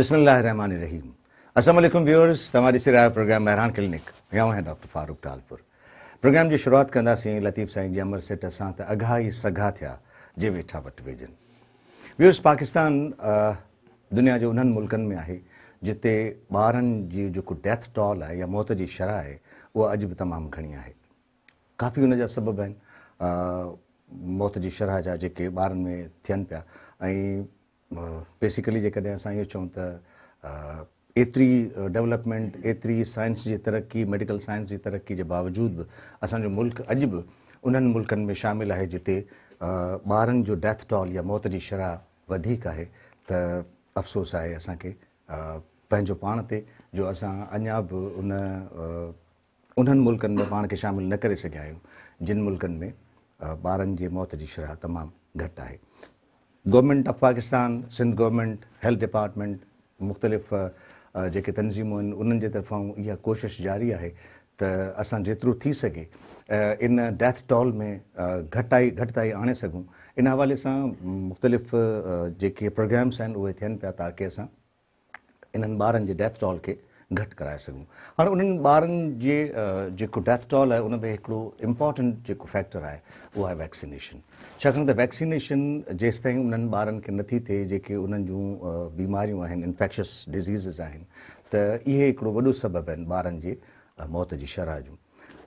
بسم اللہ الرحمن الرحیم السلام علیکم ویورز تمہاری سے رائے پروگرام مہران کلینک میں ہوں ڈاکٹر فاروق ٹالپور پروگرام جی شروعات کندہ سے لطیف سائن جی امر سے تسان تا اگھائی سگھا تھیا جی ویٹھا بٹ ویجن ویورز پاکستان دنیا جو انہن ملکن میں آئے جتے بارن جی جو کو ڈیتھ ٹال آئے یا موت جی شرع آئے وہ عجب تمام گھنی ہے کافی انہ جا سبب ہیں موت جی شرح جا جے کے بارن میں تھیان پیا बेसिकली जेकॾहिं असां इहो चऊं त एतिरी डेवलपमेंट एतिरी साइंस जी तरक़ी मेडिकल साइंस जी तरक़ी जे बावजूद बि असांजो मुल्क़ अॼु बि उन्हनि मुल्कनि में शामिलु आहे जिते ॿारनि जो डेथ टॉल या मौत जी शरह वधीक आहे त अफ़सोस आहे असांखे पंहिंजो पाण ते जो असां अञा बि उन उन्हनि मुल्कनि में पाण खे शामिलु न करे सघिया आहियूं जिन मुल्कनि में ॿारनि जे मौत जी शर तमामु घटि आहे government of Pakistan Sindh government health department मुख़्तलिफ़ जेके तनज़ीमूं आहिनि उन्हनि जे तरफ़ाऊं इहा कोशिशि जारी आहे त असां जेतिरो थी सघे इन डेथ टॉल में घटाई घटिताई आणे सघूं इन हवाले सां मुख़्तलिफ़ जेके प्रोग्राम्स आहिनि उहे थियनि पिया ताकी असां इन्हनि ॿारनि जे डेथ टॉल खे घटि कराए सघूं हाणे उन्हनि ॿारनि जेको टॉल आहे उनमें हिकिड़ो इम्पोर्टेंट जेको फैक्टर आहे उहा आहे वैक्सीनेशन छाकाणि त वैक्सीनेशन जेसिताईं उन्हनि ॿारनि खे नथी थिए जेके उन्हनि जूं बीमारियूं आहिनि इन्फेक्शस डिज़ीज़ आहिनि त इहे हिकिड़ो वॾो सबबु आहिनि ॿारनि जे मौत जी शरह जूं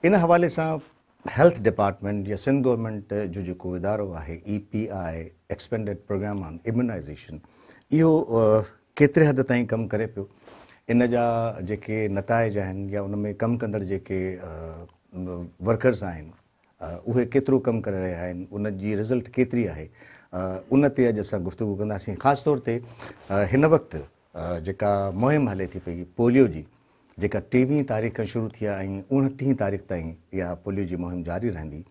इन हवाले सां हेल्थ डिपार्टमेंट या सिंध गवर्नमेंट जो जेको इदारो आहे E P I expanded programme on immunisation इहो केतिरे हद ताईं कमु करे पियो इन जा जेके नताइज आहिनि या उन में कमु कंदड़ जेके वर्कर्स आहिनि उहे केतिरो कमु करे रहिया आहिनि उन जी रिज़ल्ट केतिरी आहे उन ते अॼु असां गुफ़्तगु कंदासीं ख़ासि तौर ते हिन वक़्तु जेका मुहिम हले थी पई पोलियो जी जेका टेवीह तारीख़ खां शुरू थी आहे ऐं उणटीह तारीख़ ताईं इहा पोलियो जी मुहिम जारी रहंदी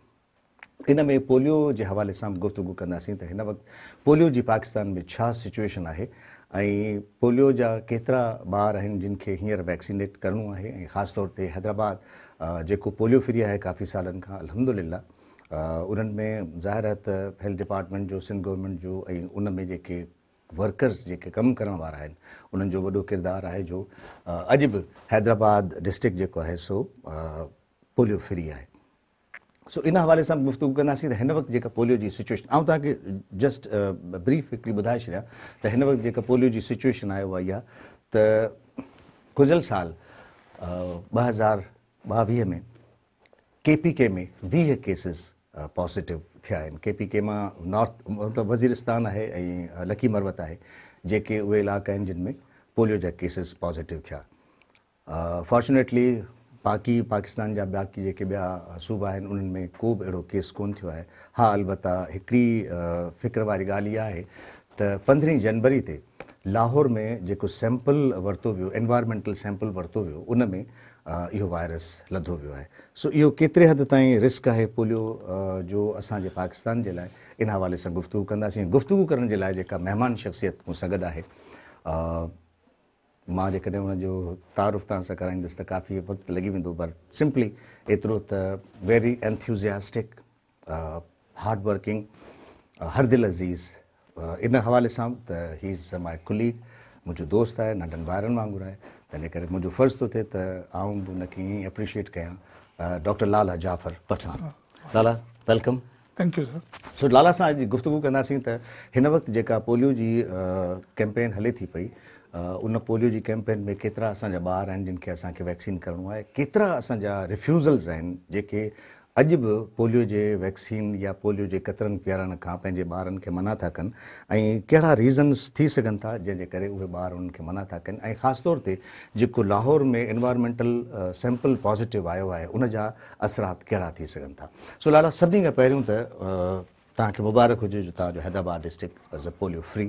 इन में पोलियो जे हवाले सां गुफ़्तगु कंदासीं त हिन वक़्तु पोलियो जी पाकिस्तान में छा सिचुएशन आहे ऐं पोलियो जा केतिरा ॿार आहिनि जिन खे हींअर वैक्सीनेट करिणो आहे ऐं ख़ासि तौर ते हैदराबाद जेको पोलियो फ्री आहे काफ़ी सालनि खां अलमदल उन्हनि में ज़ाहिर त हेल्थ डिपार्टमेंट जो सिंध गवर्नमेंट जो ऐं उन में जेके वर्कर्स जेके कमु करण वारा आहिनि उन्हनि जो वॾो किरदारु आहे जो अॼु बि हैदराबाद डिस्ट्रिक्ट जेको आहे सो पोलियो फ्री आहे सो इन हवाले सां गुफ़्तगु कंदासीं त हिन वक़्तु जेका पोलियो जी सिचुएशन ऐं तव्हांखे जस्ट ब्रीफ हिकिड़ी ॿुधाए छॾियां त हिन वक़्तु जेका पोलियो जी सिचुएशन आहे उहा इहा त गुज़ल साल ॿ हज़ार ॿावीह में के पी के में वीह केसिस पॉज़िटिव थिया आहिनि के पी के मां नॉर्थ मतिलबु वज़ीरिस्तान आहे ऐं लकी मरवत आहे जेके उहे इलाइक़ा आहिनि जिन में पोलियो जा केसिस पॉज़िटिव थिया फॉर्चुनेटली बाक़ी पाकिस्तान जा बाक़ी जेके ॿिया सूबा आहिनि उन्हनि में को बि अहिड़ो केस कोन थियो आहे हा अलबता हिकिड़ी फ़िक्र वारी ॻाल्हि इहा आहे त पंद्रहीं जनवरी ते लाहौर में जेको सैम्पल वरितो वियो एनवायरमेंटल सैंपल वरितो वियो उन में इहो वायरस लधो वियो आहे सो इहो केतिरे हद ताईं रिस्क आहे पोलियो जो असांजे पाकिस्तान जे लाइ इन हवाले सां गुफ़्तगु कंदासीं गुफ़्तगु करण जे लाइ जेका महिमान शख़्सियत मूं सां गॾु आहे मां जेकॾहिं हुनजो तारुफ़ तव्हां सां कराईंदुसि त काफ़ी वक़्तु लॻी वेंदो पर सिंपली एतिरो त वेरी एंथ्यूज़ियास्टिक हार्ड वर्किंग हर दिलि अज़ीज़ uh, इन हवाले सां त ही इज़ अ माए कुलीग मुंहिंजो दोस्त आहे नंढनि ॿारनि वांगुरु आहे त हिन करे मुंहिंजो फर्ज़ु थो थिए त आउं बि हुनखे खे ईअं एप्रिशिएट कयां डॉक्टर uh, लाला जाफ़र पठा लाला वेलकम थैंक्यू सो लाला सां अॼु गुफ़्तगु कंदासीं त हिन वक़्तु जेका पोलियो जी कैंपेन uh, हले थी पई उन पोलियो जी कैंपेन में केतिरा असांजा ॿार आहिनि जिन खे असांखे वैक्सीन करिणो आहे केतिरा असांजा रिफ्यूज़ल्स आहिनि जेके अॼु बि पोलियो जे वैक्सीन या पोलियो जे क़तिरनि पियारण खां पंहिंजे ॿारनि खे मना था कनि ऐं कहिड़ा रीज़न्स थी सघनि था जंहिंजे करे उहे ॿार उन्हनि खे मना था कनि ऐं ख़ासि तौर ते जेको लाहौर में एनवायरमेंटल सैंपल पॉज़िटिव आयो आहे उनजा असरात कहिड़ा थी सघनि था सो लाला सभिनी खां पहिरियों त तव्हांखे मुबारक हुजे जो तव्हांजो हैदराबाद डिस्ट्रिक्ट पोलियो फ्री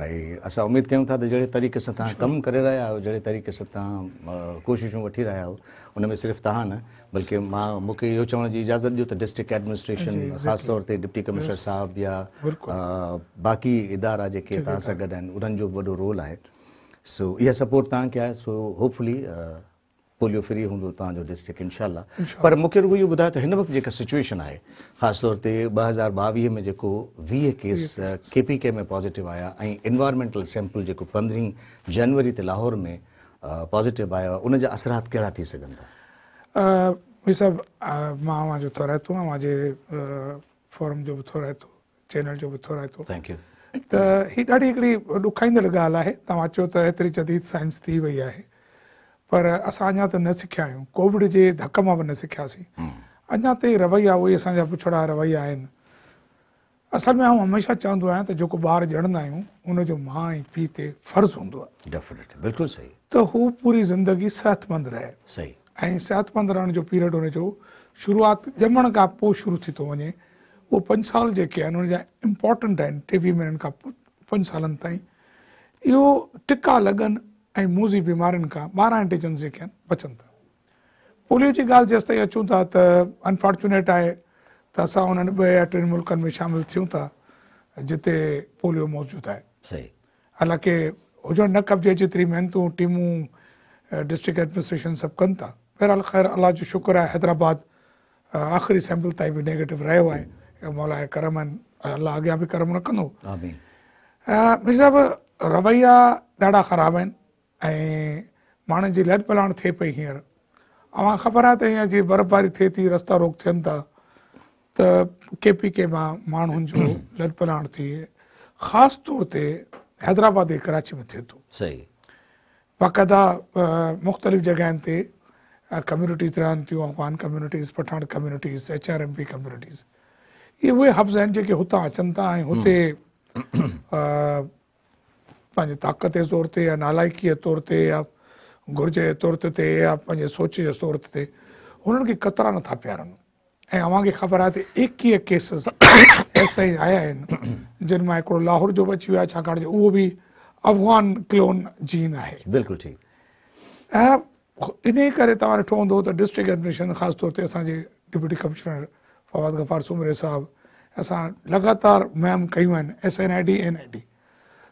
ऐं असां उमेदु कयूं था त जहिड़े तरीक़े सां तव्हां कमु करे रहिया आहियो जहिड़े तरीक़े सां तव्हां कोशिशूं वठी रहिया आहियो उन में सिर्फ़ु तव्हां न बल्कि मां मूंखे इहो चवण जी इजाज़त ॾियो त डिस्ट्रिक्ट एडमिनिस्ट्रेशन ख़ासि तौर ते डिप्टी कमिश्नर साहिबु या बाक़ी इदारा जेके तव्हां सां गॾु आहिनि उन्हनि जो वॾो रोल आहे सो इहा सपोर्ट तव्हांखे आहे सो होपफुली पोलियो फ्री हूंदो तव्हांजो डिस्ट्रिक्ट इनशा पर मूंखे रुगो इहो ॿुधायो त हिन वक़्तु जेका सिचुएशन आहे ख़ासि तौर ते ॿ हज़ार ॿावीह में जेको वीह केस के पी के में पॉज़िटिव आया ऐं इनवायरमेंटल सैम्पल जेको पंद्रहीं जनवरी ते लाहौर में पॉज़िटिव आयो आहे उनजा असरात कहिड़ा थी सघंदा इहे सभु मां रहे थोरम जो बि थो रहे थो चैनल जो बि थो रहे थो थैंक्यू त हीअ ॾाढी हिकिड़ी ॾुखाईंदड़ ॻाल्हि आहे तव्हां चयो त एतिरी जदीद साइंस थी वई आहे पर असां अञा त न सिखिया आहियूं कोविड जे धक मां बि न सिखियासीं अञा ताईं रवैया उहे असांजा रवैया आहिनि असल में आऊं चवंदो आहियां त जेको ॿार ॼणंदा आहियूं हुनजो माउ ऐं पीउ ते फर्ज़ हूंदो आहे बिल्कुलु सही त हू पूरी ज़िंदगी सिहतमंद रहे सही ऐं सिहतमंद रहण जो पीरियड हुनजो शुरूआति ॼमण खां पोइ शुरू थी थो वञे उहो पंज साल जेके आहिनि हुनजा इंपोर्टेंट आहिनि टेवीह महीननि खां पंज सालनि ताईं इहो टिका लॻनि ऐं मूज़ी बीमारियुनि खां ॿारहं एंटीजन जेके आहिनि बचनि था पोलियो जी ॻाल्हि जेसिताईं अचूं था त अनफॉर्चुनेट आहे त असां उन्हनि ॿ या टिनि मुल्कनि में शामिल थियूं था जिते पोलियो मौजूदु आहे हालांकि हुजणु न कबजे जेतिरी महिनतूं टीमूं डिस्ट्रिक्ट एडमिनिस्ट्रेशन सभु कनि था बहरहाल ख़ैर अलाह जो शुक्र आहे हैदराबाद आख़िरी सैंपल ताईं बि नेगेटिव रहियो आहे मौला करम आहिनि अलाह अॻियां बि करम रखंदो मिर्ज़ा रवैया ॾाढा ख़राब आहिनि ऐं माण्हुनि जी लट पलाण थिए पई हींअर अवां ख़बर आ्हे त हीअं जीअं बर्फबारी थिए थी रस्ता रोक थियनि था त केपी के मां माण्हुनि जो लॾ पलाण थिए ख़ासि तौर ते हैदराबाद ऐं कराची में थिए थो सही बाक़ाइदा मुख़्तलिफ़ जॻहियुनि ते कम्यूनिटीज़ रहनि थियूं Afghan communities Pathan communities H R M P communities इहे उहे हब्ज़ आहिनि जेके हुतां अचनि था ऐं हुते पंहिंजे ताक़त जे तौर ते या नालाइकीअ जे तौर ते या घुर्ज जे तौर ते या पंहिंजे सोच जे तौर ते हुननि खे कतरा नथा पीआरनि ऐं अव्हांखे ख़बर आहे त एकवीह केसिस ताईं आया आहिनि जिन मां हिकिड़ो लाहौर जो बि अची वियो आहे छाकाणि जो उहो बि अफ़गान क्लोन जीन आहे बिल्कुलु ठीकु ऐं इन करे तव्हां ॾिठो हूंदो त डिस्ट्रिक्ट एडमिनिस्ट्रेशन ख़ासि तौर ते असांजे डिपुटी कमिश्नर फवाद गफ़ार सुमरे साहिबु असां लॻातार मैम कयूं आहिनि S N I D N I D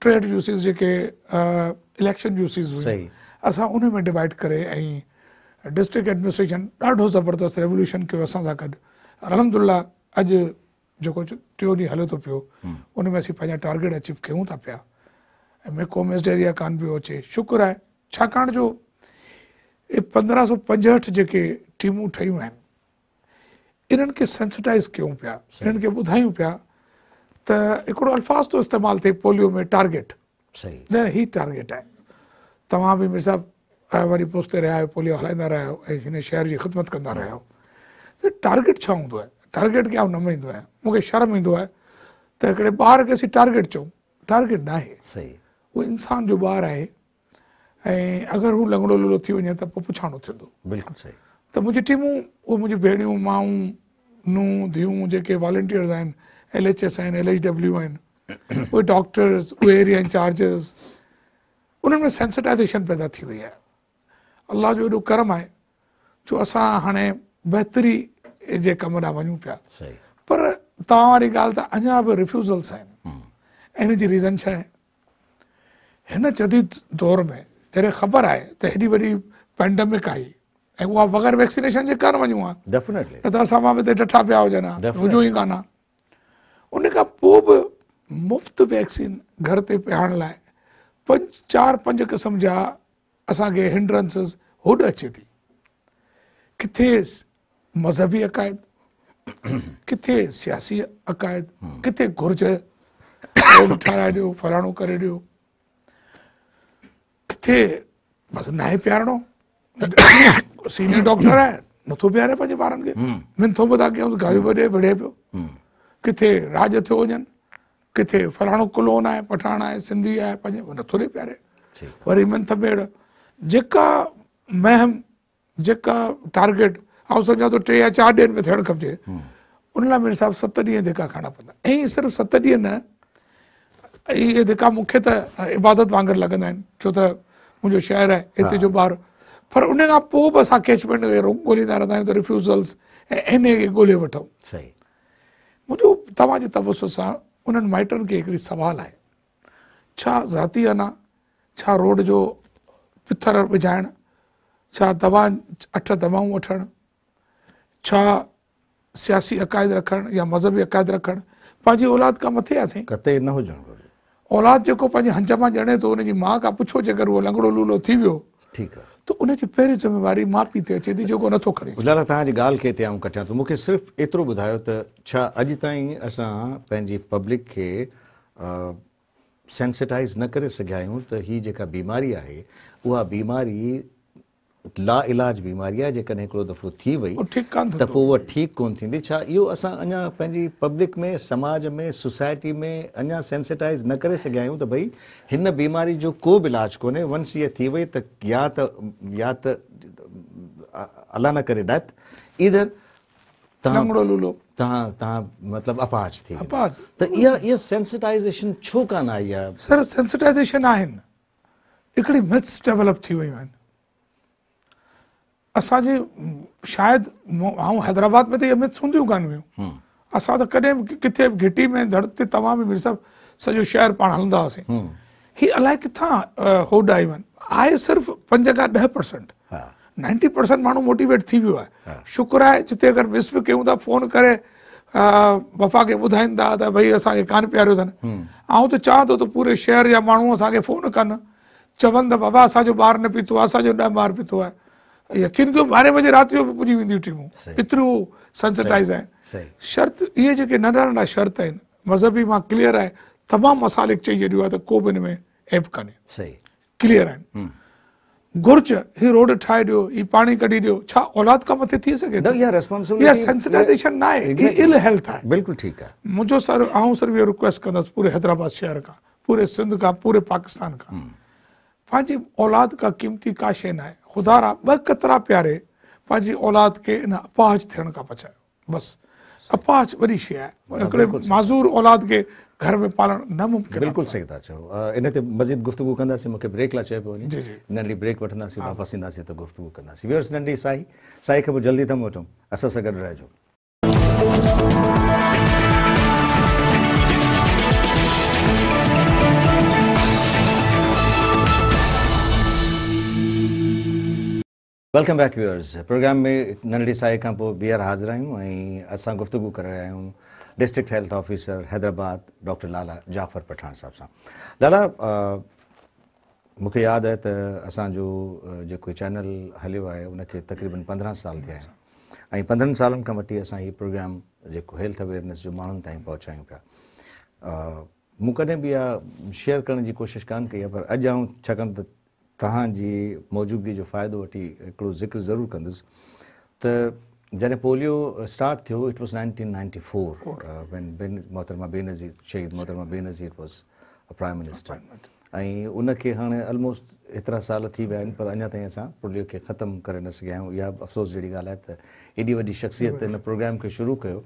trade UCs जेके इलेक्शन यूसिस हुई असां उन में डिवाइड करे ऐं डिस्ट्रिक्ट एडमिनिस्ट्रेशन ॾाढो ज़बरदस्त रेवोल्यूशन कयो असां सां गॾु अलहमदुल्ला अॼु जेको टियों ॾींहुं हले थो पियो उन में असीं पंहिंजा टारगेट अचीव कयूं था पिया ऐं मेको कान पियो अचे शुक्र आहे छाकाणि जो पंद्रहं सौ पंजहठि जेके टीमूं ठहियूं आहिनि इन्हनि खे सेंसिटाइज़ कयूं पिया इन्हनि खे ॿुधायूं पिया त हिकिड़ो अल्फाज़ थो इस्तेमालु थिए पोलियो में सही न ही मेंगेट आहे तव्हां बि मिर्ज़ा वरी रहिया आहियो पोलियो हलाईंदा रहिया आहियो ऐं हिन शहर जी ख़िदमत कंदा रहिया आहियो त टार्गेट छा हूंदो आहे टारगेट आउं न मञींदो आहियां मूंखे शर्म ईंदो आहे त हिकिड़े ॿार खे असीं टार्गेट चऊं टारगेट जो ॿारु आहे ऐं अगरि हू लंगड़ो लुलो थी वञे त पोइ पुछाणो थींदो बिल्कुलु सही त मुंहिंजी टीमूं उहे मुंहिंजी भेणियूं माउ नूं धीअ जेके वॉलंटियर्स आहिनि डॉक्टर्स उहे एरिया इंचार्जिस उन्हनि में सेंसिटाइज़ेशन पैदा थी वई आहे अलाह जो एॾो कर्म आहे जो असां हाणे बहितरी जे कम लाइ वञूं पिया पर तव्हां वारी ॻाल्हि त अञा इन जी रीज़न छा आहे हिन जदी दौर में जॾहिं ख़बर आहे त हेॾी वॾी पैंडेमिक आई ऐं ॾिठा पिया हुजनि ई कान उन खां पोइ बि मुफ़्त वैक्सीन घर ते पिहाइण लाइ पंज चारि पंज क़िस्म असा के हिंड्रंसिस होॾ अचे थी किथे मज़हबी अकायद किथे सियासी अकायद किथे घुर्ज ठाराए ॾियो फलानो करे ॾियो किथे बसि नाहे पीआरणो सीनियर डॉक्टर है नथो पीआरे पंहिंजे ॿारनि खे हम्म। मिंथो ॿुधा कयूं गारियूं वॾे विढ़े पियो हम्म। किथे राज थियो वञनि किथे फलाणो कुलोन आहे पठाण आहे सिंधी आहे पंहिंजे नथो ले प्यारे वरी मिंथ भेण जेका महम जेका टार्गेट ऐं सम्झा थो टे या चारि ॾींहंनि में थियणु खपजे उन लाइ मेरे सत ॾींहं धिका खाइणा पवंदा ऐं सिर्फ़ु सत ॾींहं न इहे धिका मूंखे त इबादत वांगुरु लॻंदा आहिनि छो त मुंहिंजो शहर आहे हिते जो ॿारु पर उन खां पोइ बि असां कैचमेंट ॻोल्हींदा रहंदा आहियूं त रिफ्यूज़ल्स ऐं इन खे ॻोल्हे वठूं सही मुंहिंजो तव्हांजे तवस सां उन्हनि माइटनि खे हिकिड़ी सवाल आहे छा ज़ाती अना छा रोड जो पिथर विझाइणु छा दवा अठ दवाऊं वठणु छा सियासी अक़ाइद रखणु या मज़हबी अक़ाइद रखणु पंहिंजी औलाद खां मथे आहे औलाद जेको पंहिंजे हंज मां ॼणे थो उन माउ खां पुछो थी वियो ठीकु आहे त उनजी पहिरीं ज़िमेवारी माउ पीउ ते अचे थी जेको नथो खणे झूलेलाल तव्हांजी ॻाल्हि खे हिते आउं कटियां थो मूंखे सिर्फ़ु एतिरो ॿुधायो त छा अॼु ताईं असां पंहिंजी पब्लिक खे सेंसिटाइज़ न करे सघिया आहियूं त हीअ जेका बीमारी आहे उहा बीमारी ला इलाज बीमारी आहे जेकॾहिं हिकिड़ो दफ़ो थी वई ठीकु कोन थी त पोइ उहा ठीकु कोन थींदी छा इहो असां अञा पंहिंजी पब्लिक में समाज में सोसाइटी में अञा सेंसिटाइज़ न करे सघिया आहियूं त भई हिन बीमारी जो को बि इलाजु कोन्हे वंस इहा थी वई त या त या त अला न करे सेंसिटाइज़ेशन छो कानेशन असांजे शायदि आऊं हैदराबाद में त इहे हूंदियूं कान हुयूं असां त कॾहिं बि किथे बि घिटी में धड़ ते तव्हां बि सॼो शहर पाण हलंदा हुआसीं हीअ अलाए किथां होॾा आहियूं आहे सिर्फ़ु पंज खां ॾह परसेंट नाइंटी परसेंट माण्हू मोटिवेट थी वियो आहे शुक्र आहे जिते अगरि मिस बि कयूं था फोन करे वफ़ा खे ॿुधाइनि था त भई असांखे कान पीआरियो अथनि ऐं त चवां थो त पूरे शहर जा माण्हू असांखे फोन कनि चवनि त बाबा असांजो ॿार न पीतो आहे असांजो ॾह ॿारु पीतो आहे यकीन के ॿारहें बजे राति जो बि पुॼी वेंदियूं टीमूं एतिरियूं सेंसिटाइज़ आहिनि शर्त इहे जेके नंढा नंढा शर्त आहिनि मज़हबी मां क्लियर आहे तमामु मसालिक चई छॾियो आहे त को बि हिन में ऐप कान्हे क्लियर आहिनि घुर्ज ही रोड ठाहे ॾियो ही पाणी कढी ॾियो छा औलाद खां मथे मतलब थी सघे थो इहा इहा सेंसिटाइज़ेशन न आहे इहा इल हेल्थ आहे बिल्कुलु ठीकु आहे मुंहिंजो सर आउं सर इहो रिक्वेस्ट कंदसि पूरे हैदराबाद शहर खां पूरे सिंध खां पूरे पाकिस्तान खां पंहिंजी हम्म। औलाद का क़ीमती का शइ न आहे ख़ुदा ॿ प्यारे पंहिंजी औलाद के इन अपाहज थे खां बस बसि अपाहज वॾी शइ माज़ूर औलाद के घर में पालणु नामुमकिन बिल्कुल सही था चाहो इन ते मज़ीद गुफ़्तगु कंदासीं मुख्य ब्रेक ला लाइ चए पियो वञे नंढी ब्रेक वठंदासीं वापसि ईंदासीं त गुफ़्तगु कंदासीं वियर्स नंढी साई साई के पोइ जल्दी था मोटूं असां सां रह रहिजो वेलकम बैक व्यूअर्स प्रोग्राम में नंढे साहे खां पोइ ॿीहर हाज़िर आहियूं ऐं असां गुफ़्तगु करे रहिया आहियूं district health officer Hyderabad doctor Lala Jaffar Pathan sahab सां लाला मूंखे यादि आहे त असांजो जेको चैनल हलियो आहे उनखे तक़रीबन पंद्रहं साल थिया आहिनि ऐं पंद्रहं सालनि खां वठी असां इहो प्रोग्राम जेको हेल्थ अवेयरनेस जो माण्हुनि ताईं पहुचायूं पिया मूं कॾहिं बि इहा शेयर करण जी कोशिशि कान कई आहे पर अॼु आऊं छाकाणि त तव्हांजी मौजूदगी जो फ़ाइदो वठी हिकिड़ो ज़िक्र ज़रूरु कंदुसि त जॾहिं पोलियो स्टार्ट थियो it was nineteen ninety four मोहतरमा बेनज़ीर शहीद मोहतरमा बेनज़ीर वॉज़ प्राइम मिनिस्टर ऐं उनखे हाणे ऑलमोस्ट हेतिरा साल थी विया आहिनि पर अञा ताईं असां पोलियो खे ख़तमु करे न सघिया आहियूं इहा अफ़सोस जहिड़ी ॻाल्हि आहे त एॾी वॾी शख़्सियत हिन प्रोग्राम खे शुरू कयो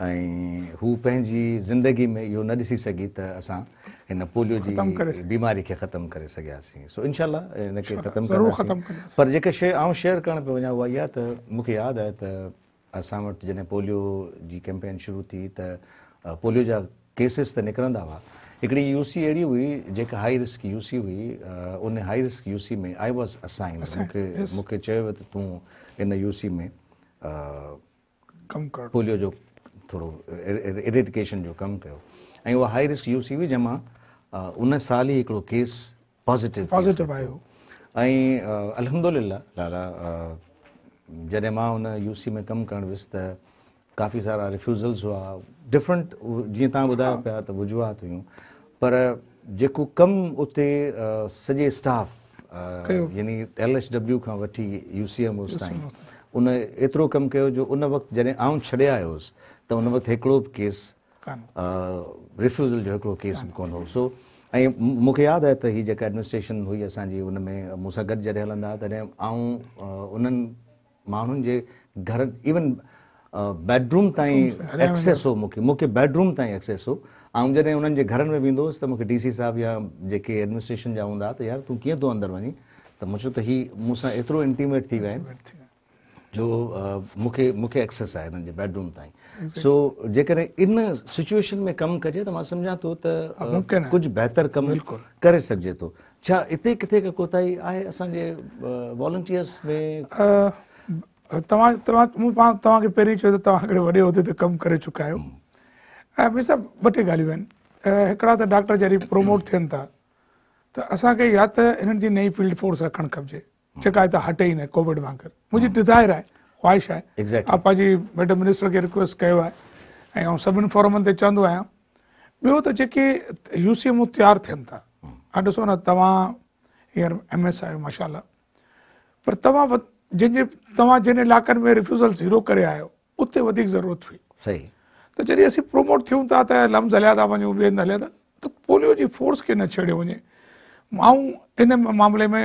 ऐं हू पंहिंजी ज़िंदगी में इहो न ॾिसी सघी त असां हिन पोलियो जी बीमारी खे ख़तमु करे सघियासीं सो इनशाला हिन खे ख़तमु कर पर जेके शइ आउं शेयर करण पियो वञा उहा इहा त मूंखे यादि आहे त असां वटि जॾहिं पोलियो जी कैंपेन शुरू थी त पोलियो जा केसिस त निकिरंदा हुआ हिकिड़ी यू सी अहिड़ी हुई जेका हाई रिस्क यू सी हुई उन हाई रिस्क यू सी में आई वॉज़ असाइन मूंखे मूंखे चयो त तूं हिन यू सी में पोलियो जो थोरो इरिटिकेशन जो कमु कयो ऐं उहा हाई रिस्क यूसी हुई जंहिंमां उन साल ई हिकिड़ो केस पॉज़िटिव पॉज़िटिव आयो ऐं अलहम लाला जॾहिं मां उन यूसी में कमु करणु वियुसि त काफ़ी सारा रिफ्यूज़ल्स हुआ डिफरेंट जीअं तव्हां ॿुधायो पिया त वुजूहत हुयूं पर जेको कमु उते सॼे स्टाफ यानी एल एच डब्ल्यू खां वठी यू सी एम ताईं उन एतिरो कमु कयो जो उन वक़्तु जॾहिं आउं छॾे आयो हुउसि त उन वक़्तु हिकिड़ो बि केस रिफ्यूज़ल जो हिकिड़ो केस बि कोन हो सो ऐं मूंखे यादि आहे त हीअ जेका एडमिनिस्ट्रेशन हुई असांजी हुन में मूंसां गॾु जॾहिं हलंदा तॾहिं ऐं उन्हनि माण्हुनि जे घर इवन बेडरूम ताईं एक्सेस हो मूंखे मूंखे बेडरूम ताईं एक्सेस हो ऐं जॾहिं उन्हनि जे घरनि में वेंदो हुअसि त मूंखे डी सी साहिबु या जेके एडमिनिस्ट्रेशन जा हूंदा त यार तूं कीअं थो अंदरि वञीं त मुछो त ही मूंसां एतिरो इंटीमेट थी विया आहिनि जो मूंखे एक्सेस आहे बेडरूम ताईं सो जेकॾहिं इन सिचुएशन में कमु कजे त मां सम्झा थो त कुझु बहितर करे सघिजे थो छा हिते किथे आहे असांजे पहिरीं चयो त वॾे उहिदे ते कमु करे चुका आहियो ऐं ॿ सभु ॿ टे ॻाल्हियूं आहिनि हिकिड़ा त डॉक्टर जॾहिं प्रोमोट थियनि था त असांखे या त हिननि जी नई फील्ड फोर्स रखणु खपिजे जेका हितां हटे ई न कोविड वांगुरु मुंहिंजी डिज़ायर आहे ख़्वाहिश आहे रिक्वेस्ट कयो आहे ऐं सभिनि जेके यूसीएम तयार थियनि था हा ॾिसो न तव्हां तव्हां जंहिंजे तव्हां जिन इलाकनि में आयो उते वधीक ज़रूरत हुई जॾहिं असां प्रमोट थियूं था त लम्ज़ हलिया था वञूं था त पोलियो जी फोर्स खे न छॾियो वञे माऊं हिन मामले में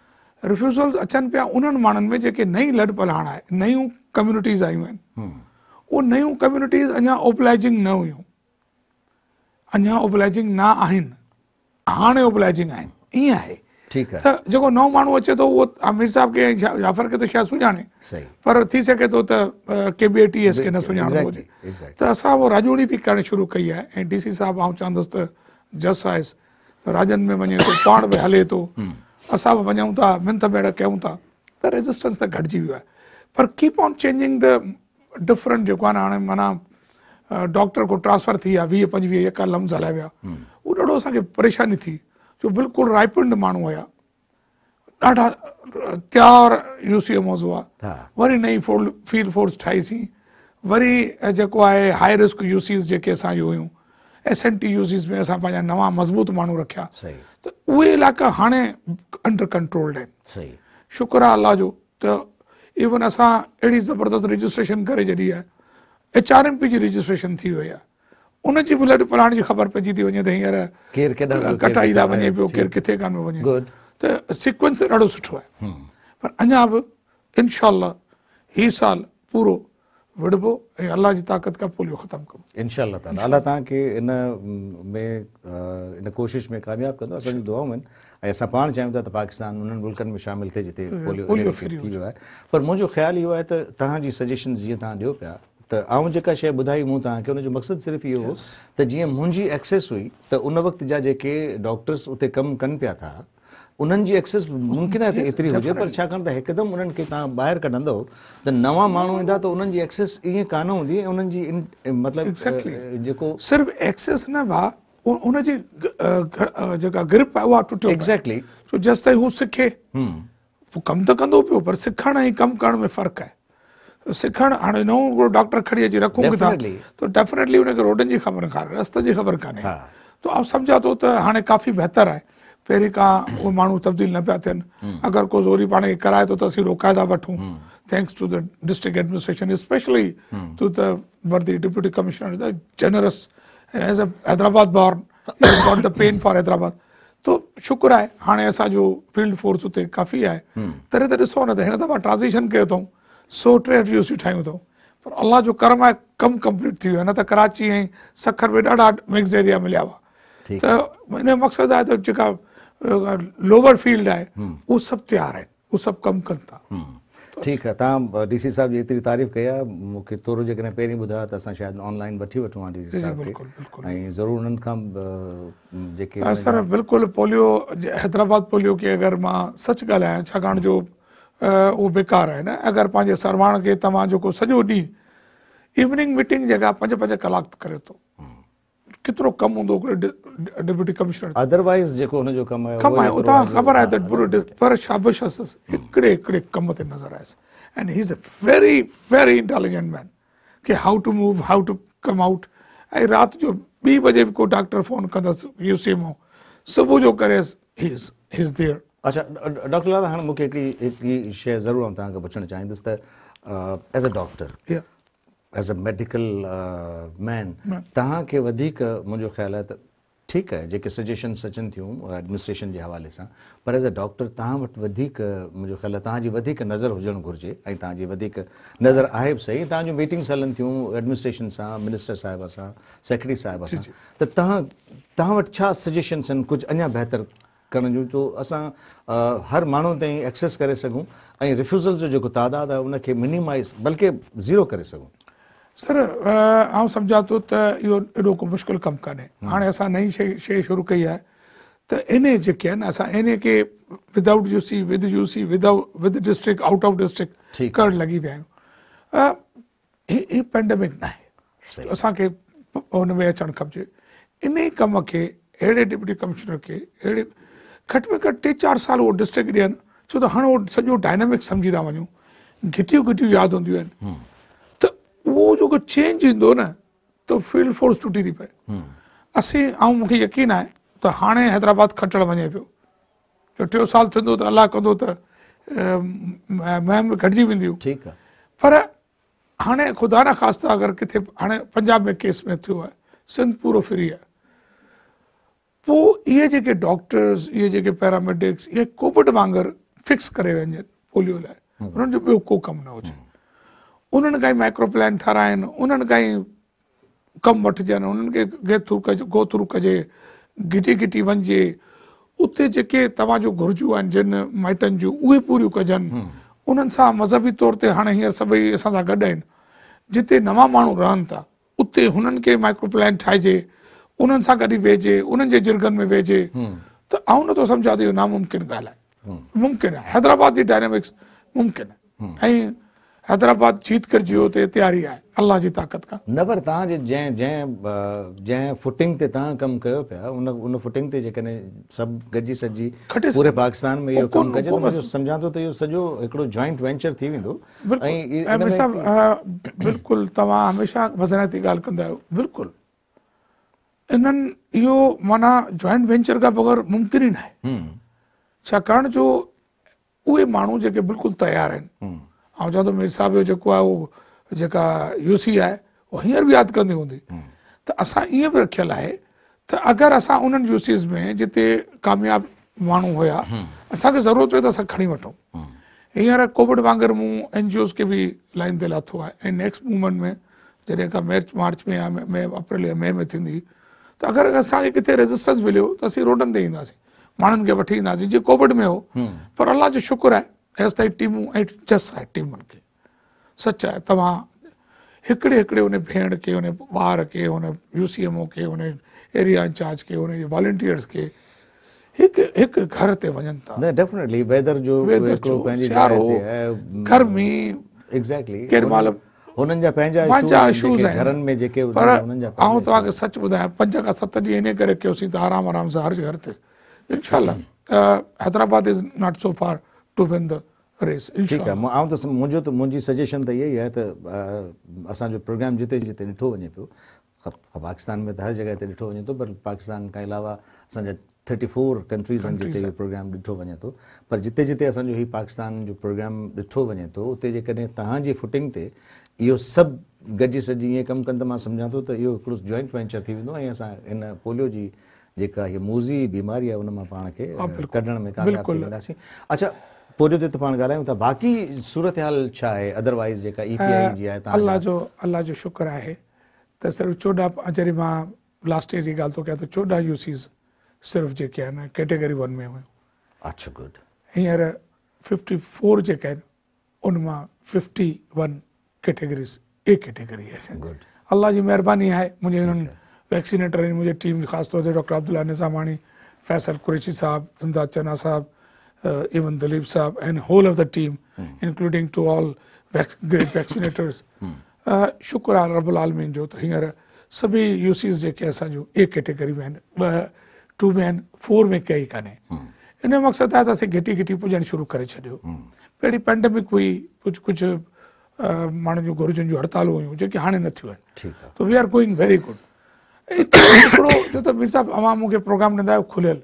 अचनि पिया कम्यूनिटीज़ आयूं आहिनि उहो नयूं कम्यूनिटीज़िंग न हुयूं अञा ओबलाइज़िंग ईअं आहे जेको नओं माण्हू अचे थो पर थी सघे थो त असांजो बि करण शुरू कई आहे ऐं डी सी साहिब चवंदुसि राजन में वञे हले थो असां बि वञूं था मिंथ भेड़ कयूं था त रजिस्टेंस त घटिजी वियो आहे पर keep on changing the different जेको आहे न हाणे माना डॉक्टर को ट्रांसफर थी विया वीह पंजवीह एका लम्स हलाए विया उहो ॾाढो असांखे परेशानी थी जो बिल्कुलु रायपिंड माण्हू हुया ॾाढा तयार यूसी जो मौज़ो आहे वरी नई फोर फील्ड फोर्स ठाहीसीं वरी जेको आहे हाई रिस्क यूसीस जेके असांजी हुयूं असां पंहिंजा नवां मज़बूत माण्हू रखिया त उहे इलाइक़ा हाणे अंडर कंट्रोल आहिनि अलाह जो त इवन असां अहिड़ी ज़बरदस्तेशन करे जॾहिं उनजी ब्लड प्लांट जी ख़बर पइजी थी वञे त कटाई था वञे पियो किथे त सिक्वैंस ॾाढो सुठो आहे पर अञा बि इनशा साल पूरो विढ़बो ऐं अलाह जी ताक़त खां पोलियो ख़तमु कबो इनशा अलाह तव्हांखे इन इन में में कोशिश कामयाबु कंदो असांजी दुआऊं आहिनि ऐं असां पाण चाहियूं था त पाकिस्तान उन्हनि मुल्कनि में शामिलु थिए जिते पोलियो थी वियो आहे पर मुंहिंजो ख़्यालु इहो आहे त तव्हांजी सजेशन जीअं तव्हां ॾियो पिया त आऊं जेका शइ ॿुधाई मूं तव्हांखे उनजो मक़सदु सिर्फ़ु इहो हो त जीअं मुंहिंजी एक्सेस हुई त उन वक़्त जा जेके डॉक्टर्स उते कमु कनि पिया था उन्हनि जी एक्सेस मुमकिन आहे त एतिरी हुजे पर छाकाणि त हिकदमि उन्हनि खे तव्हां ॿाहिरि कढंदव त नवां माण्हू ईंदा त उन्हनि जी एक्सेस ईअं कान हूंदी ऐं उन्हनि जी मतिलबु जेको सिर्फ़ु एक्सेस न भाउ उनजी जेका ग्रिप आहे उहा टुटियो एक्ज़ेक्टली छो जेसि ताईं हू सिखे हू कमु त कंदो पियो पर सिखण ऐं कमु करण में फ़र्क़ु आहे सिखणु हाणे नओं हिकिड़ो डॉक्टर खणी अची रखूं त डेफिनेटली हुनखे रोडनि जी ख़बर कान्हे रस्तनि जी ख़बर कान्हे त आउं काफ़ी पहिरीं खां उहो माण्हू तब्दील न पिया थियनि हम्म। अगरि को ज़ोरी पाण खे कराए थो त असीं रोकाए था वठूं thanks to the district administration specially to the worthy deputy commissioner the generous as a Hyderabad born got the pain for Hyderabad तो शुक्र आहे हाणे असांजो फील्ड फोर्स हुते काफ़ी आहे हम्म। तॾहिं त ॾिसो न त हिन दफ़ा ट्रांज़ेक्शन कयो अथऊं सौ टे यूसी ठाहियूं अथऊं पर अलाह जो कर्म आहे कमु कंप्लीट थी वियो न त कराची ऐं सखर में ॾाढा मिक्स एरिया मिलिया हुआ त हिन मक़सदु आहे त जेका लोअर फील्ड है हम्म। वो सब तैयार है वो सब कम करता हम्म। तो ठीक है आहे डी सी साहब की तारीफ़ कई मुख्य तौर थोरो जेकॾहिं पहिरीं तो त ऑनलाइन वठी वठूं डी सी साहिब जेके हाँ, सर बिल्कुल पोलियो हैदराबाद पोलियो के अगर मां सच ॻाल्हायां जो वो बेकार आहे न अगरि पंहिंजे सरवाण खे तव्हां जेको सजो ॾींहुं इवनिंग मीटिंग जगह पंज पंज कलाक करे थो हम्म। केतिरो कमु हूंदो अदरवाइज़ जेको कमु आहे कमु आहे ख़बर आहे त पर हिकिड़े हिकिड़े कम ते नज़र आयसि and he is a very very intelligent man के how to move how to come out ऐं राति जो ॿी बजे बि को डॉक्टर फ़ोन कंदसि यू सी सुबुह जो करेसि he is he is there अच्छा डॉक्टर लाल हाणे मूंखे हिकिड़ी हिकिड़ी शइ ज़रूरु तव्हांखे पुछणु चाहींदुसि त as a doctor as uh, a medical man तव्हांखे वधीक मुंहिंजो ख़्यालु आहे त ठीकु आहे जेके सजेशन्स अचनि थियूं एडमिनिस्ट्रेशन जे हवाले सां पर एज़ अ डॉक्टर तव्हां वटि वधीक मुंहिंजो ख़्याल आहे तव्हांजी वधीक नज़र हुजणु घुरिजे ऐं तव्हांजी वधीक नज़र आहे सही तव्हां मीटिंग्स हलनि थियूं एडमिनिस्ट्रेशन सां मिनिस्टर साहिब सां सेक्रेटरी साहिब सां त तव्हां तव्हां वटि छा सजेशन्स आहिनि कुझु अञा बहितरु करण जूं जो असां हर माण्हू ताईं एक्सेस करे सघूं ऐं रिफ्यूज़ल जो जेको तइदादु आहे उनखे बल्कि ज़ीरो करे सघूं सर आउं समुझा थो त इहो एॾो को मुश्किल कमु कोन्हे हाणे असां नई शइ शइ शुरू कई आहे त इन जेके आहिनि असां इन खे without UC with U C with with district out of district करणु लॻी विया आहियूं पेंडेमिक न आहे असांखे हुन में अचणु खपजे इन ई कम खे अहिड़े डिप्टी कमिश्नर खे अहिड़े घटि में घटि टे चारि साल उहो डिस्ट्रिक्ट ॾियनि छो त हाणे उहो सॼो डायनेमिक सम्झी था वञूं घिटियूं घिटियूं यादि हूंदियूं आहिनि चेंज ईंदो न त फील फोर्स टुटी थी पए असीं ऐं मूंखे यकीन आहे त हाणे हैदराबाद खटण वञे पियो टियों साल थींदो त अला कंदो त महम घटिजी वेंदियूं पर हाणे ख़ुदा न ख़ासि अगरि किथे पंजाब में केस में थियो आहे सिंध पूरो फ्री आहे पोइ इहे जेके डॉक्टर्स इहे जेके पैरामेडिक्स इहे कोविड वांगुरु फिक्स करे वञनि पोलियो लाइ हुननि जो ॿियो को कमु न हुजे उन्हनि काई माइक्रो प्लान ठाराइनि उन्हनि काई कमु वठिजनि उन्हनि गेथू कजे गोथरू कजे घिटी घिटी वन उते जेके तव्हांजूं घुर्जूं आहिनि जिन माइटनि जूं उहे पूरियूं कजनि हम्म। उन्हनि सां मज़हबी तौर ते हाणे हींअर सभई असां सां गॾु आहिनि जिते नवां माण्हू रहनि था उते हुननि खे माइक्रो प्लान ठाहिजे उन्हनि सां गॾु वेझे उन्हनि जे जिरगनि में वेझे हम्म। तो आउं नथो सम्झां त नामुमकिन ॻाल्हि हम्म। मुमकिन आहे हैदराबाद जी डायनेमिक्स मुमकिन है हैदराबाद करियो आहे तव्हां कमु कयो पिया बिल्कुलु तव्हां हमेशह वज़नती ॻाल्हि कंदा आहियो बिल्कुलु इन्हनि इहो माना जॉइंट वेंचर खां बग़ैर मुमकिन ई न आहे छाकाणि जो उहे माण्हू जेके बिल्कुलु तयार आहिनि ऐं चवंदो मीर साहिब जो जेको आहे उहो जेका यूसी आहे उहो हींअर बि यादि कंदी हूंदी त असां ईअं बि रखियल आहे त अगरि असां उन्हनि यूसीज़ में जिते कामयाब माण्हू हुया असांखे ज़रूरत हुई त असां खणी वठूं हींअर कोविड वांगुरु मूं एन जी ओस खे बि लाइन ते लाथो आहे ऐं नेक्स्ट मूवमेंट में जॾहिं खां मार्च में या या मे मे अप्रैल में थींदी त अगरि असांखे किथे रेजिस्टेंस मिलियो त असीं रोडनि ते ईंदासीं माण्हुनि खे वठी ईंदासीं जीअं कोविड में हो पर अलाह जो शुक्रु आहे اس تے time it is high time بن کے سچ ہے تما ہکڑے ہکڑے انہے بھینڑ کے انہے وار کے انہے یو سی ایم او کے انہے ایریا انچارج کے انہے والنٹئرز کے ہک ہک گھر تے ونجن تا نہیں ڈیفینیٹلی ویدر جو پینجی چار ہو کر میں ایگزیکٹلی کر مطلب انہن جا پنجا ایشوز ہیں گھرن میں جے کہ انہن جا آں تو سچ بڈایا پنجک ست دی انہے کرے کہ اسی تھارام تھارام سے ہر گھر تے انشاءاللہ टू विन द रेस ठीकु आहे सजैशन त मुंहिंजो त त मुंहिंजी सजेशन इहा ई आहे त असांजो प्रोग्राम जिते जिते ॾिठो वञे पियो पाकिस्तान में त हर जॻह ते ॾिठो वञे थो पर पाकिस्तान खां अलावा असांजा थर्टी फोर कंट्रीज़ आहिनि जिते इहो प्रोग्राम ॾिठो वञे थो पर जिते जिते असांजो हीउ पाकिस्तान जो प्रोग्राम ॾिठो वञे थो उते जेकॾहिं तव्हांजी फुटिंग ते इहो सभु गॾिजी सॼी ईअं कमु कनि त मां सम्झां थो त इहो हिकिड़ो जॉइंट वेंचर थी वेंदो ऐं असां हिन पोलियो जी जेका हीअ मूज़ी बीमारी आहे उन मां पाण खे कढण में कामयाबु थी वेंदासीं अच्छा पोइ ते त पाण ॻाल्हायूं था बाक़ी सूरत हाल छा आहे अदरवाइज़ जेका ई पी आई जी आहे अलाह जो अलाह जो शुकुरु आहे त सिर्फ़ु चोॾहं जॾहिं मां लास्ट ईयर जी ॻाल्हि थो कयां त चोॾहं यूसीस सिर्फ़ु जेके आहिनि कैटेगरी वन में हुयूं अच्छा गुड हींअर फिफ्टी फोर जेके आहिनि उन मां fifty one categories A category आहे अलाह जी महिरबानी आहे मुंहिंजे हिननि वैक्सीनेटर मुंहिंजे टीम ख़ासि तौर ते डॉक्टर अब्दुला निज़ामाणी फैसल कुरेशी साहिबु धमदाद चना साहिबु Uh, even Dilip Saab and whole of the team, hmm. including to all vac- great vaccinators. शुक्र आल रबुल आलमीन जो त हींअर सभी यूसीस जेके असांजो ए कैटेगरी में आहिनि ॿ टू में आहिनि फोर में कई कान्हे इन जो मक़सदु आहे त असीं घिटी घिटी पुॼणु शुरू करे छॾियो पहिरीं पेंडेमिक हुई कुझु कुझु माण्हुनि जूं गुरुजनि जूं हड़तालूं हुयूं जेके हाणे न थियूं आहिनि त we are going very good हिकिड़ो जो त मीर साहिबु अवां मूंखे प्रोग्राम ॾींदा आहियो खुलियलु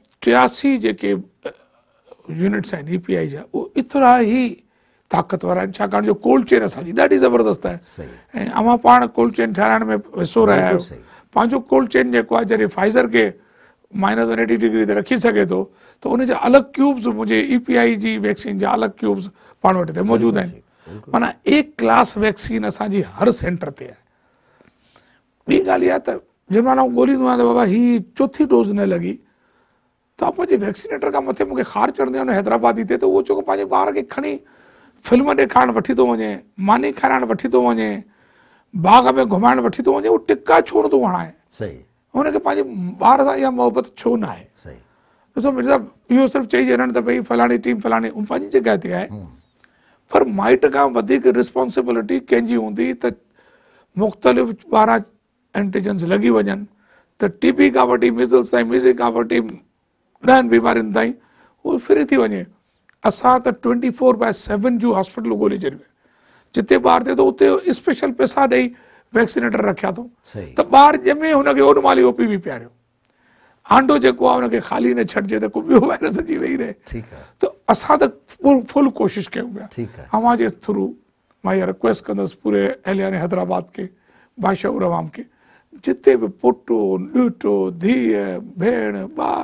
टियासी जेके यूनिट्स आहिनि ई पी आई जा उहे एतिरा ई ताक़तवर आहिनि छाकाणि जो कोल्ड चेन असांजी ॾाढी ज़बरदस्त आहे ऐं अमां पाण कोल्ड चेन ठाहिराइण में हिसो रहिया आहियूं पंहिंजो कोल्ड चेन जेको आहे जॾहिं फाइज़र खे माइनस वन एटी डिग्री ते रखी सघे थो त उनजा अलॻि क्यूब्स मुंहिंजे ई पी आई जी वैक्सीन जा अलॻि क्यूब्स e पाण वटि हिते मौजूदु आहिनि माना ए क्लास वैक्सीन असांजी हर सेंटर ते आहे ॿी ॻाल्हि इहा त जंहिं महिल आउं ॻोल्हींदो आहियां त बाबा हीअ चोथीं डोज़ न लॻी तैक्सीनेटर मूंखे खार चढ़ंदो हैदराबादी ते उहो पंहिंजे ॿार खे खणी फिल्म ॾेखारण वठी थो वञे मानी खाराइण वठी थो वञे बाग में घुमाइण वठी थो वञे छो न थो वणाए सही हुनखे पंहिंजे ॿार सां इहा मोहबत छो न आहे सही इहो सिर्फ़ु चई छॾणी पंहिंजी जॻह ते आहे पर माइट खां वधीक रिस्पोंसिबिलिटी कंहिंजी हूंदी त मुख़्तलिफ़ ॿारनि त टी वी खां वठी रहनि बीमारियुनि ताईं उहो फिरी थी वञे असां त ट्वेंटी फोर बाए सेवन जूं हॉस्पिटलूं ॻोल्हे छॾियूं जिते ॿार थिए थो उते स्पेशल पैसा ॾेई वैक्सीनेटर रखिया अथऊं त ॿार ॼमे हुनखे ओॾी महिल ओ पी बि पीआरियो आंडो जेको आहे हुनखे खाली न छॾिजे त को ॿियो वायरस अची वेही रहे त असां त फुल कोशिशि कयूं पिया अव्हां जे थ्रू मां इहा रिक्वेस्ट कंदुसि पूरे अहलियाने हैदराबाद खे बादशाह उरवाम खे जिते बि पुटु ॾुटो धीअ भेण भाउ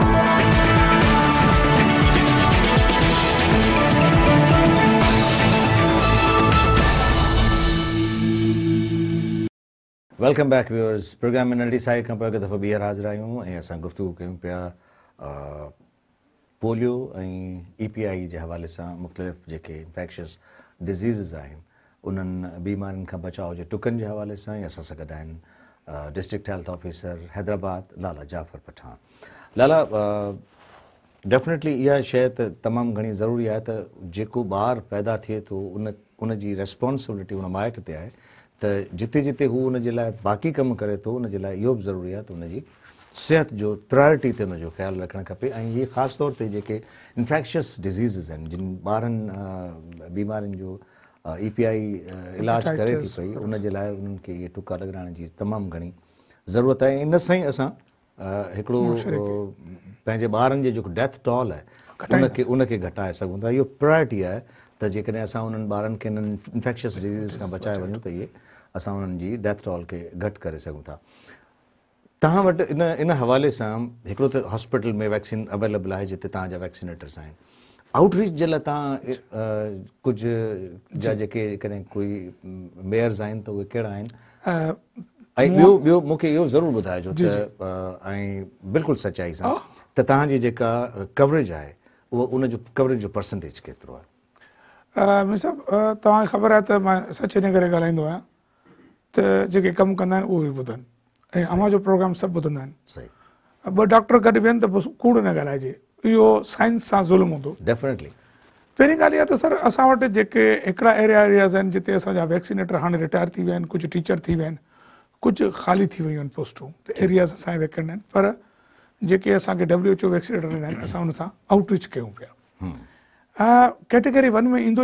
वेलकम बैक व्यूअर्स प्रोग्राम में नंढी साहिब खां पोइ हिकु दफ़ो ॿीहर हाज़िर आहियूं ऐं असां गुफ़्तगु कयूं पिया पोलियो ऐं ई पी आई जे हवाले सां मुख़्तलिफ़ जेके इंफेक्शस डिज़ीज़िस आहिनि उन्हनि बीमारियुनि खां बचाव जे टुकनि जे हवाले सां ऐं असां सां गॾु आहिनि district health officer Hyderabad Lala Jaffar Pathan Lala definitely इहा शइ त तमामु घणी ज़रूरी आहे त जेको ॿारु पैदा थिए थो उन उनजी जी उन माइट ते आहे त जिते जिते हू जे लाइ बाक़ी कमु करे थो उनजे लाइ इहो बि ज़रूरी आहे त उनजी सिहत जो प्रायोरिटी ते हुन जो ख़्यालु रखणु खपे ऐं इहे ख़ासि तौर ते जेके इन्फेक्शियस डिज़ीज़िस आहिनि जिन ॿारनि बीमारियुनि जो ई पी आई इलाज करे थी पई उन जे लाइ उन्हनि खे इहे टुका लॻाइण जी तमामु घणी ज़रूरत आहे इन सां ई असां हिकिड़ो पंहिंजे ॿारनि जो जेको डेथ टॉल आहे उनखे उनखे घटाए सघूं था इहो प्रायोरिटी आहे त जेकॾहिं असां उन्हनि ॿारनि खे हिननि इन्फेक्शियस डिज़ीज़ खां बचाए वञूं त इहे असां उन्हनि जी डेथ टॉल खे घटि करे सघूं था तव्हां वटि इन इन हवाले सां हिकिड़ो त हॉस्पिटल में वैक्सीन अवेलेबल आहे जिते तव्हांजा वैक्सीनेटर्स आहिनि आउटरीच जे लाइ तव्हां कुझु जा जेके कॾहिं कोई मेयर्स आहिनि त उहे कहिड़ा आहिनि ऐं ॿियो ॿियो मूंखे इहो ज़रूरु ॿुधाइजो त ऐं बिल्कुलु सचाई सां त तव्हांजी जेका कवरेज आहे उहो उनजो कवरेज जो परसेंटेज केतिरो आहे तव्हांखे ख़बर आहे त मां सचिन करे ॻाल्हाईंदो आहियां त जेके कमु कंदा आहिनि उहे ॿुधनि ऐं सभु ॿुधंदा आहिनि ॿ डॉक्टर गॾु वेहनि त कूड़ न ॻाल्हाइजे इहो पहिरीं ॻाल्हि इहा रिटायर थी विया आहिनि कुझु टीचर थी विया आहिनि कुझु ख़ाली थी वियूं आहिनि पोस्टूं आहिनि पर जेके हुन सां पिया कैटेगरी वन में ईंदो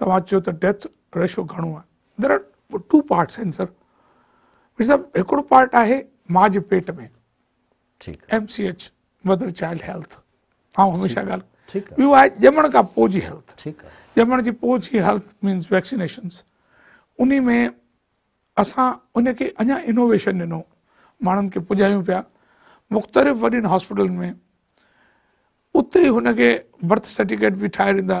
तव्हां चयो त डेथ रेशो घणो आहे दर टू पार्ट्स आहिनि हिकिड़ो पार्ट आहे माउ जे पेट में M C H mother child health ऐं हमेशह ॻाल्हि ॿियो आहे ॼमण खां पोइ जी हेल्थ ॼमण जी पो जी में असां उन खे अञा इनोवेशन ॾिनो माण्हुनि खे पुॼायूं पिया मुख़्तलिफ़ वॾनि हॉस्पिटलुनि में उते हुनखे बर्थ सर्टिफिकेट बि ठाहे ॾींदा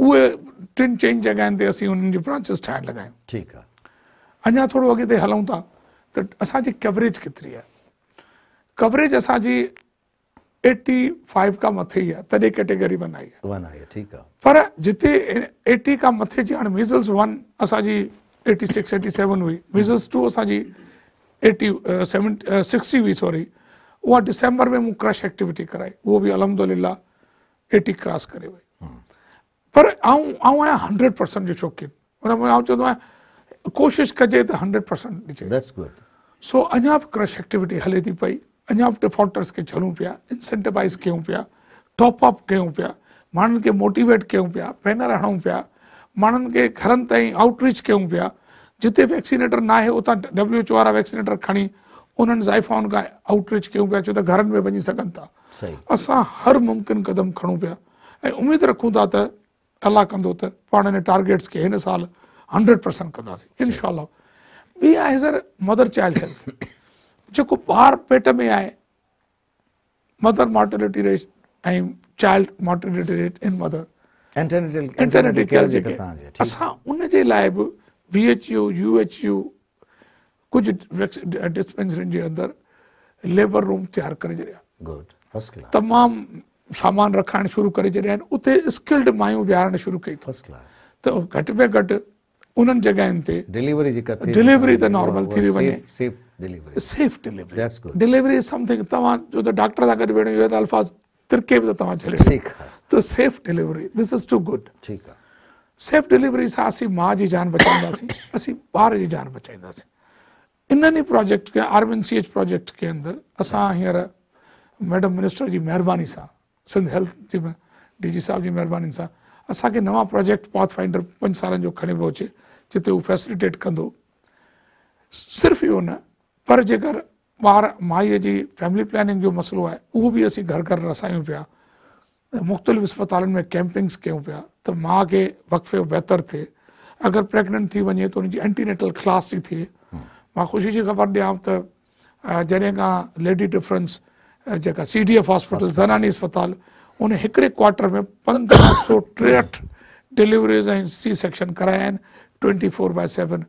उहे टिनि चइनि जॻहियुनि ते असीं ब्रांचिस ठाहिण लॻाऊं ठीकु आहे अञा थोरो अॻिते हलूं था त असांजी कवरेज केतिरी आहे कवरेज असांजी एटी फाइव खां पर जिते एटी खां मथे जीअं सेवन हुई मीज़ल्स टू असांजी एटी सेवन सिक्सटी हुई सॉरी उहा डिसेंबर में मूं क्रश एक्टिविटी कराई उहो बि अलहमदिला एटी क्रॉस करे वई पर आऊं आऊं आहियां हंड्रेड परसेंट जो शौक़ीन हुन में आउं चवंदो आहियां कोशिशि कजे त हंड्रेड परसेंट ॾिजे सो अञा बि क्रश एक्टिविटी हले थी पई अञा बि डिफॉल्टर्स खे छॾूं पिया इंसेंटिवाइज़ कयूं पिया टॉप अप कयूं पिया माण्हुनि खे मोटिवेट कयूं पिया बैनर हणूं पिया माण्हुनि खे घरनि ताईं आउटरीच कयूं पिया जिते वैक्सीनेटर न आहे उतां डब्ल्यू एच ओ वारा वैक्सीनेटर खणी उन्हनि ज़ाइफ़ाउनि खां आउटरीच कयूं पिया छो त घरनि में वञी सघनि था असां हर मुमकिन क़दम खणूं पिया ऐं उमेदु रखूं था त अला कंदो ताइल्ड जेको सामान रखाइण शुरू करे उते स्किल्ड मायूं विहारण शुरू कई त घटि में घटि उन्हनि जॻहियुनि ते डिलीवरी त नॉर्मल थी वई वञे सेफ डिलीवरी डिलीवरी समथिंग तव्हां जो त डॉक्टर सां गॾु वेठो त अल्फाज़ तिरके बि त तव्हां छॾियो त safe delivery this is too good ठीकु आहे सेफ डिलीवरी सां असीं माउ जी जान बचाईंदासीं असीं ॿार जी जान बचाईंदासीं इन्हनि ई प्रोजेक्ट खे आर्मिन सी एच प्रोजेक्ट के अंदरि असां हींअर मैडम मिनिस्टर जी महिरबानी सां सिंध हेल्थ जी डी जी साहिब जी से असा के नवा प्रोजेक्ट पाथ फाइंडर पंज साल खड़े खणी अचे जिते वो फैसिलिटेट कह सिर्फ यो न पर जर बार माई की फैमिली प्लानिंग जो मसलो है वह भी असं घर घर रसायूं पाया मुख़्तलिफ़ अस्पताल में कैंपिंग्स क्यों पाया तो माँ के वक्फे बेहतर थे अगर प्रेगनेंट थी वे तो उनकी एंटीनेटल क्लास थी थे ख़ुशी की ख़बर ॾियांव त जॾहिं लेडी डिफरेंस जेका सी डी एफ हॉस्पिटल ज़नानी अस्पताल उन हिकिड़े क्वार्टर में पंद्रहं सौ टेहठि डिलीवरीज़ ऐं सी सेक्शन कराया आहिनि ट्वेंटी फोर बाए सेवन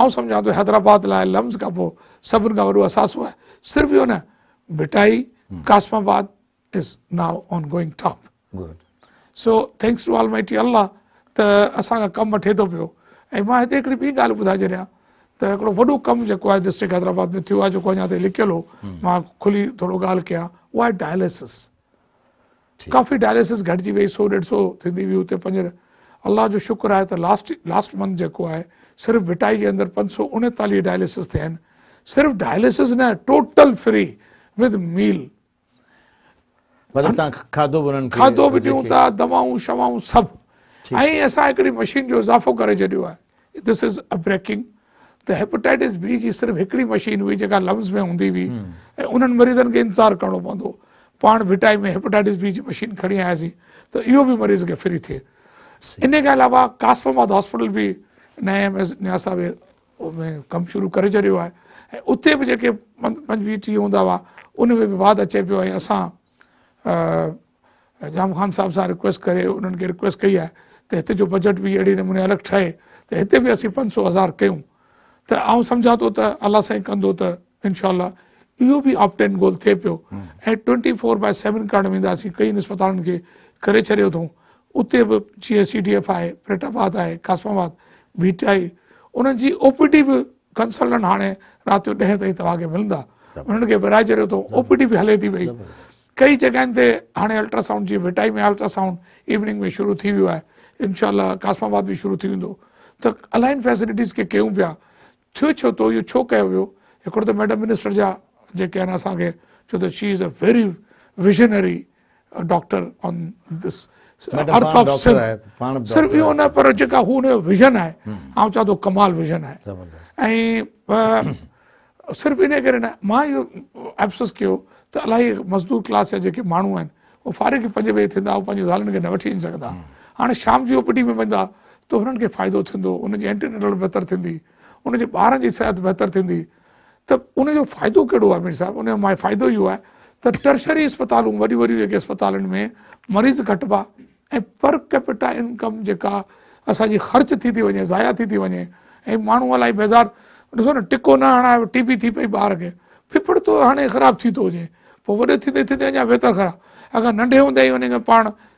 ऐं समझा थो हैदराबाद लाइ लम्स खां पोइ सभिनि खां वॾो असासो आहे सिर्फ़ु इहो न Bhittai Kasmabad is now on going top so thanks two all माइटी अलाह त असांखां कमु वठे थो तो पियो ऐं मां हिते हिकिड़ी ॿी ॻाल्हि ॿुधाए छॾियां त हिकिड़ो वॾो कमु जेको आहे डिस्ट्रिक्ट हैदराबाद में थियो आहे लिखियलु हो मां खुली थोरो ॻाल्हि कयां उहा डायलिसिस काफ़ी डायलिसिस घटिजी वई सौ ॾेढ सौ थींदी हुई हुते पंज अलाह जो शुक्र आहे त लास्ट लास्ट मंथ जेको आहे सिर्फ़ु भिटाई जे अंदरि पंज सौ उणेतालीह डायलिसिस थिया आहिनि सिर्फ़ु डायलिसिस न टोटल फ्री विद मील खाधो बि असां हिकिड़ी मशीन जो इज़ाफ़ो करे छॾियो आहे त हेपेटाइटिस बी जी सिर्फ़ु हिकिड़ी मशीन हुई जेका लम्स में हूंदी हुई ऐं उन्हनि मरीज़नि खे इंतज़ारु करिणो पवंदो पाण भिटाई में हेपेटाइटिस बी जी मशीन खणी आयासीं त इहो बि मरीज़ खे फ्री थिए इन जे अलावा कासमाबाद हॉस्पिटल बि नए में एस में कमु शुरू करे छॾियो आहे ऐं उते बि जेके पंजवीह टीह हूंदा हुआ उन में बि वाद अचे पियो ऐं असां जाम ख़ान साहिब सां रिक्वेस्ट करे उन्हनि खे रिक्वेस्ट कई आहे त हिते जो बजट बि अहिड़े नमूने अलॻि ठहे त हिते बि असीं पंज सौ हज़ार कयूं त आउं सम्झा थो त अला साईं कंदो त इनशा इहो बि ऑप्टेन गोल थिए पियो ऐं ट्वेंटी फोर बाय सेवन करणु वेंदासीं कई इस्पतालुनि खे करे छॾियो अथऊं उते बि जीअं सी डी एफ आहे फ्रेटाबाद आहे कासमाबाद विटाई उन्हनि जी ओपीडी बि कंसल्टेंट हाणे राति जो ॾहें ताईं तव्हांखे मिलंदा हुननि खे विराए छॾियो अथऊं ओपीटी बि हले थी पई कई जॻहियुनि ते हाणे अल्ट्रासाउंड जीअं विटाई में अल्ट्रासाउंड इवनिंग में शुरू थी वियो आहे इनशा कासमाबाद बि शुरू थी वेंदो त खे कयूं पिया थियो छो थो इहो छो कयो वियो हिकिड़ो त मैडम मिनिस्टर जा जेके आहिनि असांखे छो त she is a very visionary doctor on earth सिर्फ़ इहो न पर जेका हू हुनजो विज़न आहे ऐं चवां थो कमाल विज़न आहे ऐं सिर्फ़ु इन करे न मां इहो एफ़सोस कयो त इलाही मज़दूर क्लास जा जेके माण्हू आहिनि उहे फारिकी पंजे बजे थींदा उहे पंहिंजी ज़ालुनि खे न वठी वञी सघंदा हाणे शाम जी ओ पी टी में वेंदा त हुननि खे फ़ाइदो थींदो हुनजी जी बहितरु थींदी उनजे ॿारनि जी सिहत बहितरु थींदी त उनजो फ़ाइदो कहिड़ो आहे मीर साहिबु उनजो फ़ाइदो इहो आहे त टर्शरी अस्पतालूं वॾियूं वॾियूं जेके इस्पतालुनि में मरीज़ घटिबा ऐं पर कैपिटा इनकम जेका असांजी ख़र्च थी थी वञे ज़ाया थी थी वञे ऐं माण्हू अलाए बेज़ार ॾिसो न टिको न हणाए टीबी थी पई ॿार खे फिफिड़ो थो हाणे ख़राबु थी थो हुजे पोइ वॾे थींदे थींदे अञा बहितर ख़राबु अगरि नंढे हूंदे ई हुन में पाण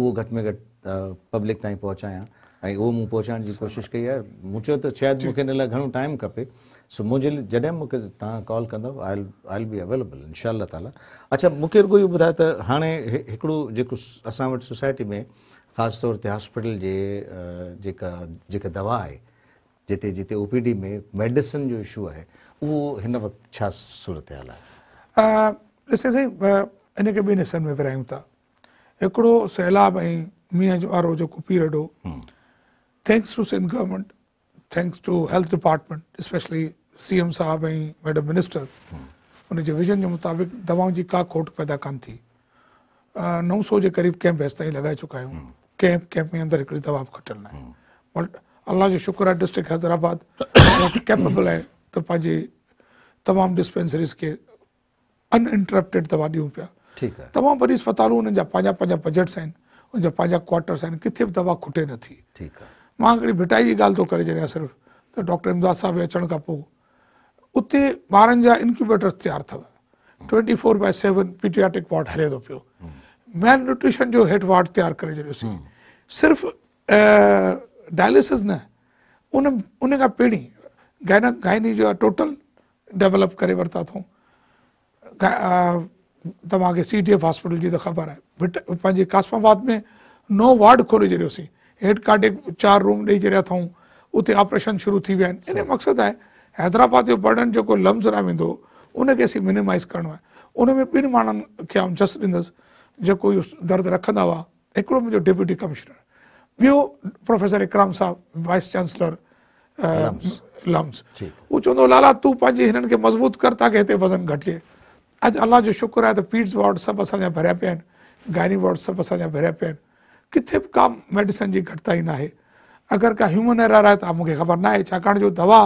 उहो घटि में घटि पब्लिक ताईं पहुचायां ऐं उहो मूं पहुचाइण जी कोशिशि कई आहे मूं चयो त शायदि मूंखे हिन लाइ घणो टाइम खपे सो मुंहिंजे लाइ जॾहिं मूंखे तव्हां कॉल कंदव ऑइल बी अवेलेबल इनशा ताला अच्छा मूंखे रुगो इहो ॿुधायो त हाणे हिकिड़ो जेको असां वटि सोसाइटी में ख़ासि तौर ते हॉस्पिटल जे जेका जेका दवा आहे जिते जिते ओ पी डी में मेडिसिन जो इशू आहे उहो हिन वक़्तु छा सूरत हाल आहे ॾिसे साईं ॿिनि हिसनि में था हिकिड़ो सैलाब ऐं मींहं जो आरो जेको पीरियड हो thanks to Sindh government thanks to health department specially C M sahab ऐं मैडम मिनिस्टर हुनजे विजन जे मुताबिक़ दवाउनि जी का खोट पैदा कान थी नौ सौ जे क़रीब कैंप हेसि ताईं लॻाए चुका आहियूं कैंप हम्म। कैंप में अंदरि हिकिड़ी दवा बि खटियल न आहे बट हम्म। अलाह जो शुक्र आहे डिस्ट्रिक्ट हैदराबाद कैपेबल आहे त पंहिंजे तमामु डिस्पेंसरीज़ खे अनइंटरप्टेड दवा ॾियूं पिया तमाम आहे तमामु वॾी जा बजट्स आहिनि उन जा क्वार्टर्स किथे भी दवा खुटे नथी ठीकु आहे मां भिटाई जी गाल तो करे तो डॉक्टर इमदाद साहब जे अचण खां पोइ उते जा incubators twenty four by seven paediatric ward हले थो पियो न्यूट्रिशन हम्म। जो हेठि वार्ड तैयार करे छॾियोसीं डायलिसिस हम्म। न उन उन खां पहिरीं जो टोटल डेवलप करे वरता अथऊं तव्हांखे सी टी एफ हॉस्पिटल की तो ख़बर है भिट पंहिंजे कासमाबाद में नो वार्ड खोले छॾियोसीं हेठि काॾे चार रूम ॾेई छॾिया अथऊं उते ऑपरेशन शुरू थी विया आहिनि इन मक़सदु आहे हैदराबाद जो बर्डन जेको लम्ज़रा वेंदो उनखे असीं मिनिमाइज़ करिणो आहे उन में ॿिनि माण्हुनि खे आउं जस ॾींदुसि जो इहो दर्द रखंदा हुआ हिकिड़ो मुंहिंजो डिप्यूटी कमिश्नर ॿियो प्रोफेसर इकराम साहब वाइस चांसलर लम्स वो चवंदो लाला तू पंहिंजे हिननि खे मज़बूत कर ताकी हिते वज़न घटे अॼु अलाह जो शुकुरु आहे त पीड्स वॉड सभु असांजा भरिया पिया आहिनि गायनी वॉड सभु असांजा भरिया पिया आहिनि किथे बि का मेडिसन जी घटिताई न आहे अगरि का ह्यूमन एरर आहे त मूंखे ख़बर न आहे छाकाणि जो दवा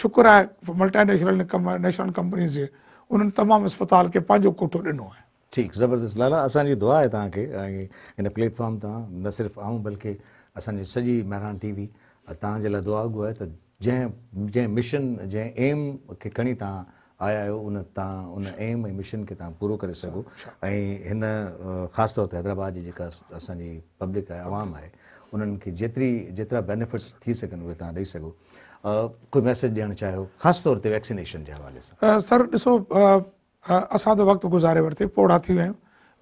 शुकुर आहे मल्टा नेशनल कंपनीज जे उन्हनि तमामु अस्पताल खे पंहिंजो कोठो ॾिनो आहे ठीकु ज़बरदस्त लाला असांजी दुआ आहे तव्हांखे ऐं हिन प्लेटफॉर्म तां न सिर्फ़ु आऊं बल्कि असांजी सॼी महिर टीवी तव्हांजे लाइ दुआ उहा आहे त जंहिं जंहिं मिशन जंहिं एम खे खणी तव्हां आया आहियो उन तव्हां उन एम ऐं मिशन खे तव्हां पूरो करे सघो ऐं हिन ख़ासि तौर ते हैदराबाद जी जेका असांजी पब्लिक आहे आवाम आहे उन्हनि खे जेतिरी जेतिरा बेनिफिट्स थी सघनि उहे तव्हां ॾेई सघो कोई मैसेज ॾियणु चाहियो ख़ासि तौर ते वैक्सीनेशन जे हवाले सां सर ॾिसो असां त वक़्तु गुज़ारे वरिते पोड़ा थी विया आहियूं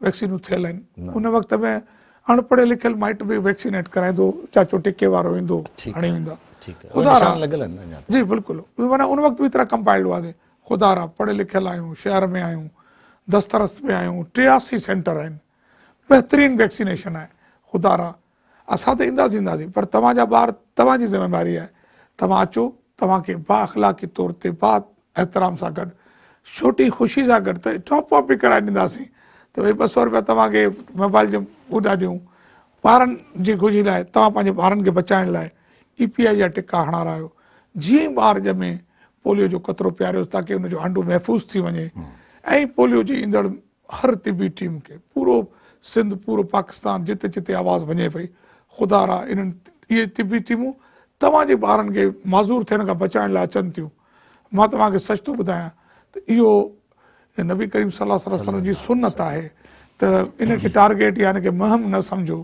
वैक्सीनूं थियल आहिनि उन वक़्त में अनपढ़ियल लिखियल माइट बि वैक्सीनेट कराईंदो चाचो टिके वारो ईंदो हणी वेंदो जी बिल्कुलु माना उन वक़्त बितिरा कंपाइल्ड हुआसीं खुदा जा पढ़ियल लिखियल आहियूं शहर में आहियूं दस्तरस्त में आहियूं टियासी सेंटर आहिनि बहितरीनु वैक्सीनेशन आहे ख़ुदा आहे असां त ईंदासीं ईंदासीं पर तव्हांजा ॿार तव्हांजी ज़िमेदारी आहे तव्हां अचो तव्हांखे बाख़लाकी तौर ते बा एतिराम सां गॾु छोटी ख़ुशी सां गॾु त टॉप बि कराए ॾींदासीं त भई ॿ सौ रुपया तव्हांखे मोबाइल जा ॿुधा ॾियूं ॿारनि जी ख़ुशी लाइ तव्हां पंहिंजे ॿारनि खे बचाइण लाइ ई पी आई जा टिका हणारायो जीअं ॿार पोलियो जो कतरो प्यारियोसि ताकी हुनजो आंडो महफ़ूज़ थी वञे ऐं पोलियो जी ईंदड़ हर तिबी टीम खे पूरो सिंध पूरो पाकिस्तान जिते जिते आवाज़ु वञे पई ख़ुदा इन्हनि इहे तिबी टीमूं तव्हांजे ॿारनि खे माज़ूर थियण खां बचाइण लाइ अचनि थियूं मां तव्हांखे सच थो ॿुधायां त इहो नबी करीम सलाह जी सुनत आहे त इनखे टारगेट या इनखे महम न सम्झो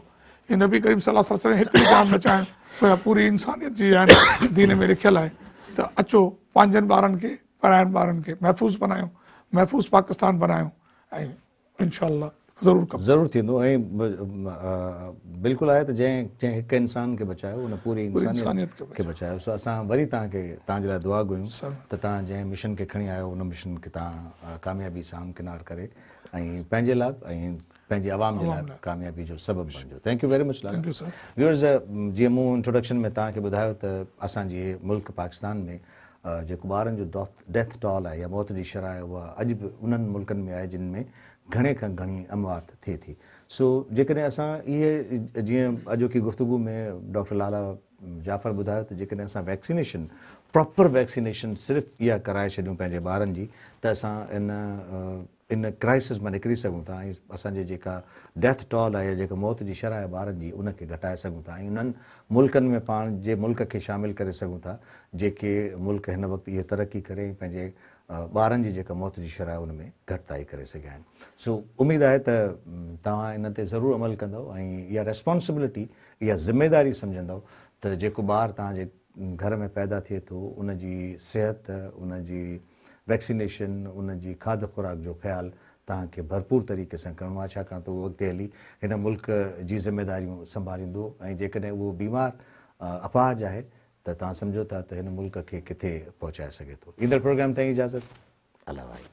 नबी करीम सलाह बचाइण पूरी इंसानियत जी आहे दीन में लिखियलु आहे त अचो पंहिंजनि ॿारनि खे पढ़ाइनि ॿारनि खे महफ़ूज़ बनायूं महफ़ूज़ पाकिस्तान बनायूं ऐं इनशा ज़रूरु कमु ज़रूरु थींदो ऐं बिल्कुलु आहे त जंहिं जंहिं हिकु इंसान खे बचायो हुन पूरी इंसानियत खे बचायो सो असां वरी तव्हांखे तव्हांजे लाइ दुआ ॻोहियूं त तव्हां जंहिं मिशन खे खणी आयो हुन मिशन खे तव्हां कामयाबी सां अमकिनार करे ऐं पंहिंजे लाइ ऐं पंहिंजे आवाम जे लाइ कामयाबी जो सबबु बणिजो thank you very much viewers जीअं मूं इंट्रोडक्शन में तव्हांखे ॿुधायो त असांजे मुल्क पाकिस्तान में जेको ॿारनि जो दौत डेथ टॉल आहे या मौत जी शरह आहे उहा अॼु बि उन्हनि मुल्कनि में आहे जिन में घणे खां घणी अमवात थिए थी सो जेकॾहिं असां इहे जीअं अॼोकी गुफ़्तगु में डॉक्टर लाला जाफ़र ॿुधायो त जेकॾहिं असां वैक्सीनेशन प्रॉपर वैक्सीनेशन सिर्फ़ु इहा कराए छॾियूं पंहिंजे ॿारनि जी त असां इन इन क्राइसिस मां निकिरी सघूं था ऐं असांजी जेका डेथ टॉल आहे या जेका मौत जी शरह आहे ॿारनि जी उनखे घटाए सघूं था ऐं उन्हनि मुल्क़नि में पाण जे मुल्क खे शामिलु करे सघूं था जेके मुल्क़ हिन वक़्तु इहे तरक़ी करे पंहिंजे ॿारनि जी जेका मौत जी शरह उन में घटिताई करे सघिया आहिनि सो उमेदु आहे त तव्हां इन ते ज़रूरु अमल कंदव ऐं इहा रिस्पोंसिबिलिटी इहा ज़िमेदारी सम्झंदव त जेको ॿारु तव्हांजे घर में पैदा थिए थो उनजी सिहत उनजी वैक्सीनेशन उन्हनि जी खाध खुराक जो ख़्यालु तव्हांखे भरपूर तरीक़े सां करिणो आहे छाकाणि त उहो अॻिते हली हिन मुल्क़ जी ज़िमेदारियूं संभालींदो ऐं जेकॾहिं उहो बीमार अपाज आहे त तव्हां सम्झो था त हिन मुल्क खे किथे पहुचाए सघे थो ईंदड़ प्रोग्राम ताईं इजाज़त